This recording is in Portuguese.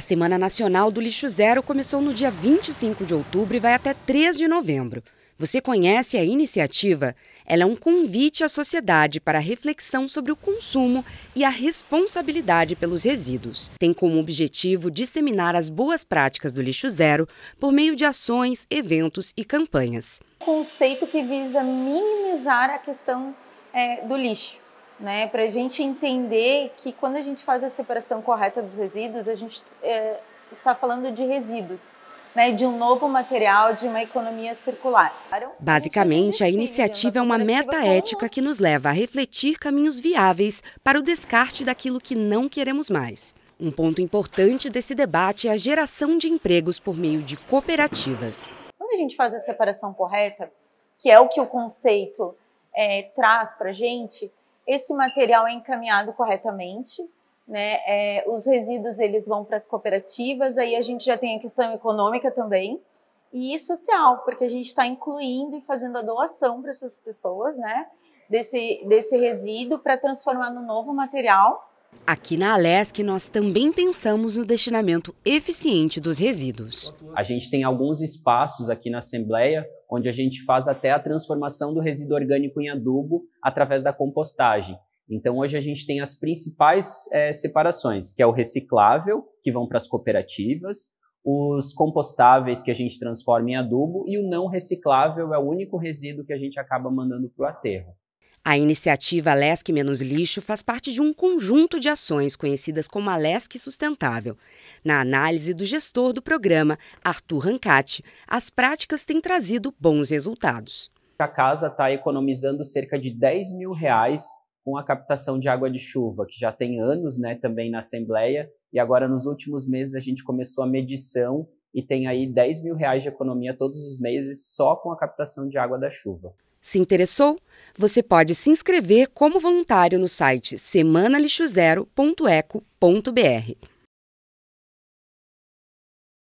A Semana Nacional do Lixo Zero começou no dia 25 de outubro e vai até 3 de novembro. Você conhece a iniciativa? Ela é um convite à sociedade para reflexão sobre o consumo e a responsabilidade pelos resíduos. Tem como objetivo disseminar as boas práticas do lixo zero por meio de ações, eventos e campanhas. conceito que visa minimizar a questão é, do lixo né? Para a gente entender que quando a gente faz a separação correta dos resíduos, a gente é, está falando de resíduos. Né, de um novo material, de uma economia circular. Então, Basicamente, a iniciativa é uma meta ética que nos leva a refletir caminhos viáveis para o descarte daquilo que não queremos mais. Um ponto importante desse debate é a geração de empregos por meio de cooperativas. Quando a gente faz a separação correta, que é o que o conceito é, traz para a gente, esse material é encaminhado corretamente, né? É, os resíduos eles vão para as cooperativas, aí a gente já tem a questão econômica também e social, porque a gente está incluindo e fazendo a doação para essas pessoas, né? Desse, desse resíduo para transformar no novo material. Aqui na Alesc, nós também pensamos no destinamento eficiente dos resíduos. A gente tem alguns espaços aqui na Assembleia onde a gente faz até a transformação do resíduo orgânico em adubo através da compostagem. Então, hoje a gente tem as principais é, separações, que é o reciclável, que vão para as cooperativas, os compostáveis que a gente transforma em adubo e o não reciclável é o único resíduo que a gente acaba mandando para o aterro. A iniciativa Lesc Menos Lixo faz parte de um conjunto de ações conhecidas como a Lesc Sustentável. Na análise do gestor do programa, Arthur Rancati, as práticas têm trazido bons resultados. A casa está economizando cerca de 10 mil reais com a captação de água de chuva, que já tem anos né, também na Assembleia, e agora nos últimos meses a gente começou a medição e tem aí 10 mil reais de economia todos os meses só com a captação de água da chuva. Se interessou? Você pode se inscrever como voluntário no site semanalixozero.eco.br.